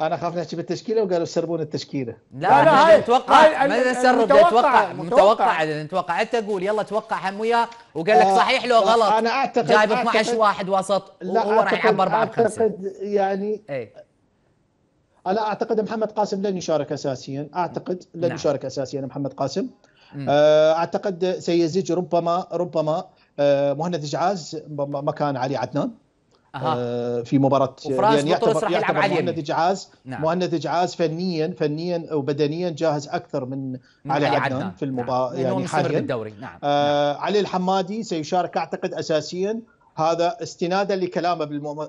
انا خاف نحكي بالتشكيله وقالوا سربون التشكيله لا لا, يعني هاي اتوقع ما يعني سرب اتوقع متوقع اذا انت اقول يلا توقع هم وياه وقال لك آه، صحيح لو آه، غلط انا اعتقد جايب 12 واحد وسط وهو راح يلعب 4 5 اعتقد يعني اي انا اعتقد محمد قاسم لن يشارك اساسيا اعتقد لن نعم. يشارك اساسيا محمد قاسم آه، اعتقد سيزج ربما ربما مهند اجعاز مكان علي عدنان أه. في مباراه يعني يعتبر, يعتبر مهند جعاز نعم. مهند جعاز فنيا فنيا وبدنيا جاهز اكثر من علي, علي عدنان, عدنان في المباراه نعم. يعني حاليا بالدوري نعم. آه نعم. علي الحمادي سيشارك اعتقد اساسيا هذا استنادا لكلامه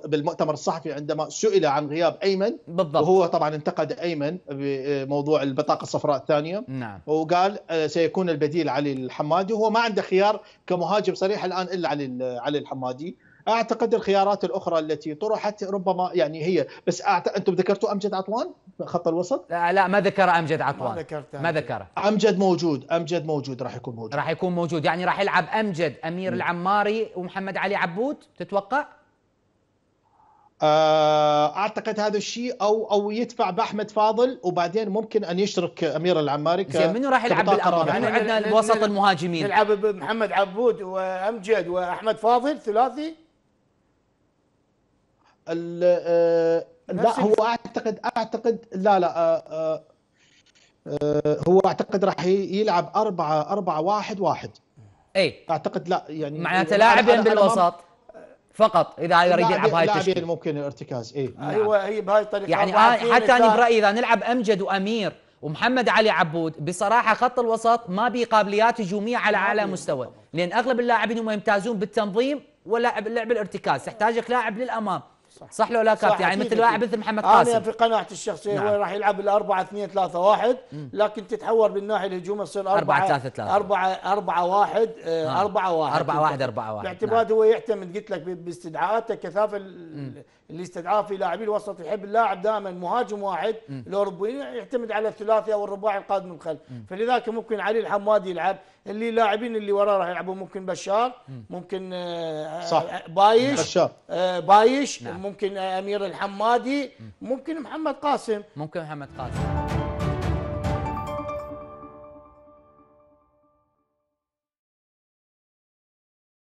بالمؤتمر الصحفي عندما سئل عن غياب ايمن بالضبط وهو طبعا انتقد ايمن بموضوع البطاقه الصفراء الثانيه نعم وقال آه، سيكون البديل علي الحمادي وهو ما عنده خيار كمهاجم صريح الان الا علي علي الحمادي اعتقد الخيارات الاخرى التي طرحت ربما يعني هي بس أعتقد انتم ذكرتوا امجد عطوان خط الوسط؟ لا لا ما ذكر امجد عطوان ما ذكرت ما ذكره امجد موجود امجد موجود راح يكون موجود راح يكون موجود يعني راح يلعب امجد امير م. العماري ومحمد علي عبود تتوقع؟ آه، اعتقد هذا الشيء او او يدفع باحمد فاضل وبعدين ممكن ان يشرك امير العماري ك منو راح يلعب بالامام؟ احنا عندنا الوسط المهاجمين نلعب بمحمد عبود وامجد واحمد فاضل ثلاثي آه، لا هو اعتقد اعتقد لا لا آه، آه، هو اعتقد راح يلعب 4 4 1 1 اي اعتقد لا يعني معناته لاعبين بالوسط فقط اذا يريد يلعب هاي التشكيل لاعبين ممكن الارتكاز اي ايوه هي بهاي الطريقه يعني حتى انا برايي اذا نلعب امجد وامير ومحمد علي عبود بصراحه خط الوسط ما بيه قابليات هجوميه على اعلى مستوى لان اغلب اللاعبين هم يمتازون بالتنظيم ولاعب اللعب الارتكاز تحتاجك لاعب للامام صح, صح لو لا كابتن يعني مثل لاعب مثل محمد قاسم انا في قناعتي الشخصيه نعم. هو راح يلعب ال 4 2 3 1 لكن تتحول بالناحيه الهجوميه تصير 4 3 3 4 4 1 4 1 4 1 4 1 باعتماد نعم. هو يعتمد قلت لك باستدعاءاته كثافه اللي استدعاه في لاعبي الوسط يحب اللاعب دائما مهاجم واحد الاوروبيين يعتمد على الثلاثي او الرباعي القادم من الخلف فلذلك ممكن علي الحمادي يلعب اللي اللاعبين اللي وراه راح يلعبوا ممكن بشار ممكن آه، صح. بايش بشار. آه، بايش نعم. ممكن امير الحمادي ممكن محمد قاسم ممكن محمد قاسم